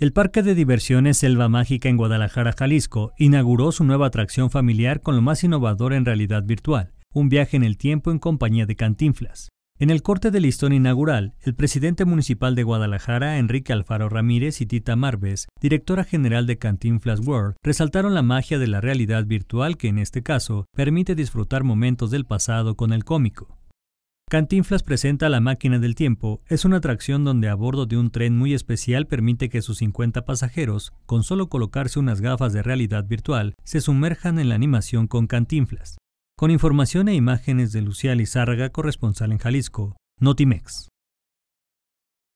El Parque de Diversiones Selva Mágica en Guadalajara, Jalisco, inauguró su nueva atracción familiar con lo más innovador en realidad virtual, un viaje en el tiempo en compañía de cantinflas. En el corte de listón inaugural, el presidente municipal de Guadalajara, Enrique Alfaro Ramírez y Tita Marves, directora general de Cantinflas World, resaltaron la magia de la realidad virtual que en este caso permite disfrutar momentos del pasado con el cómico. Cantinflas presenta La máquina del tiempo. Es una atracción donde a bordo de un tren muy especial permite que sus 50 pasajeros, con solo colocarse unas gafas de realidad virtual, se sumerjan en la animación con Cantinflas. Con información e imágenes de Lucía Lizárraga, corresponsal en Jalisco, Notimex.